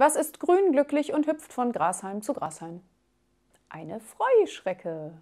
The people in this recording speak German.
Was ist grün, glücklich und hüpft von Grashalm zu Grashalm? Eine Freuschrecke.